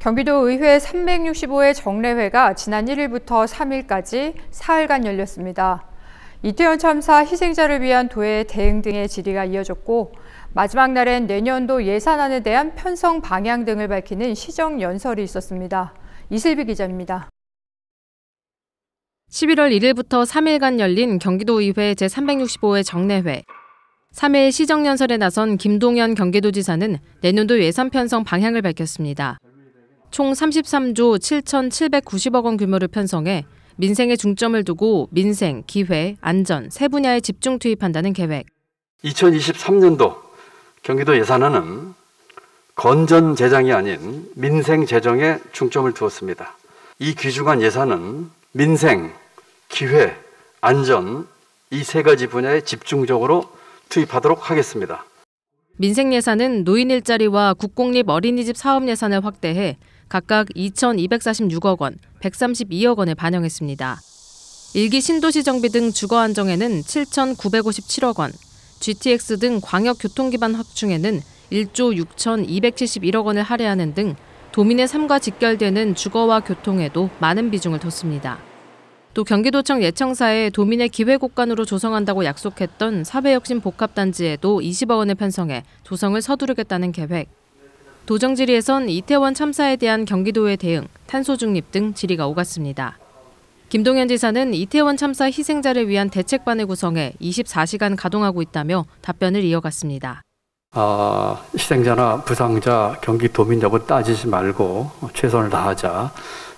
경기도의회 365회 정례회가 지난 1일부터 3일까지 4일간 열렸습니다. 이태원 참사 희생자를 위한 도의 대응 등의 질의가 이어졌고 마지막 날엔 내년도 예산안에 대한 편성 방향 등을 밝히는 시정 연설이 있었습니다. 이슬비 기자입니다. 11월 1일부터 3일간 열린 경기도의회 제365회 정례회. 3일 시정연설에 나선 김동연 경기도지사는 내년도 예산 편성 방향을 밝혔습니다. 총 33조 7,790억 원 규모를 편성해 민생에 중점을 두고 민생, 기회, 안전 세 분야에 집중 투입한다는 계획. 2023년도 경기도 예산안은 건전 재정이 아닌 민생 재정에 중점을 두었습니다. 이 귀중한 예산은 민생, 기회, 안전 이 세 가지 분야에 집중적으로 투입하도록 하겠습니다. 민생 예산은 노인 일자리와 국공립 어린이집 사업 예산을 확대해 각각 2,246억 원, 132억 원에 반영했습니다. 일기 신도시 정비 등 주거 안정에는 7,957억 원, GTX 등 광역 교통 기반 확충에는 1조 6,271억 원을 할애하는 등 도민의 삶과 직결되는 주거와 교통에도 많은 비중을 뒀습니다. 또 경기도청 예청사에 도민의 기회곡간으로 조성한다고 약속했던 사회혁신 복합단지에도 20억 원을 편성해 조성을 서두르겠다는 계획. 도정 질의에선 이태원 참사에 대한 경기도의 대응, 탄소 중립 등 질의가 오갔습니다. 김동현 지사는 이태원 참사 희생자를 위한 대책반을 구성해 24시간 가동하고 있다며 답변을 이어갔습니다. 아, 희생자나 부상자, 경기도민 여부 따지지 말고 최선을 다하자.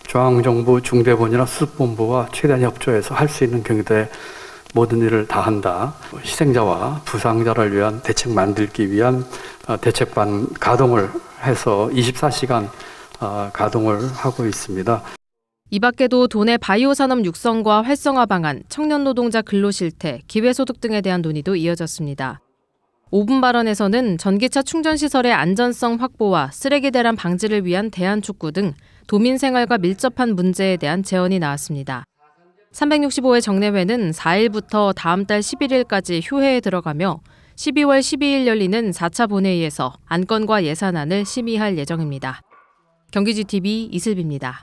중앙정부 중대본이나 수습본부와 최대한 협조해서 할 수 있는 경기도에 모든 일을 다한다. 희생자와 부상자를 위한 대책 만들기 위한 아, 대책반 가동을 해서 24시간 아, 가동을 하고 있습니다. 이 밖에도 돈의 바이오 산업 육성과 활성화 방안, 청년 노동자 근로 실태, 기회소득 등에 대한 논의도 이어졌습니다. 5분 발언에서는 전기차 충전 시설의 안전성 확보와 쓰레기 대란 방지를 위한 대안 촉구 등 도민 생활과 밀접한 문제에 대한 제언이 나왔습니다. 365회 정례회는 4일부터 다음 달 11일까지 휴회에 들어가며 12월 12일 열리는 4차 본회의에서 안건과 예산안을 심의할 예정입니다. 경기지 TV 이슬비입니다.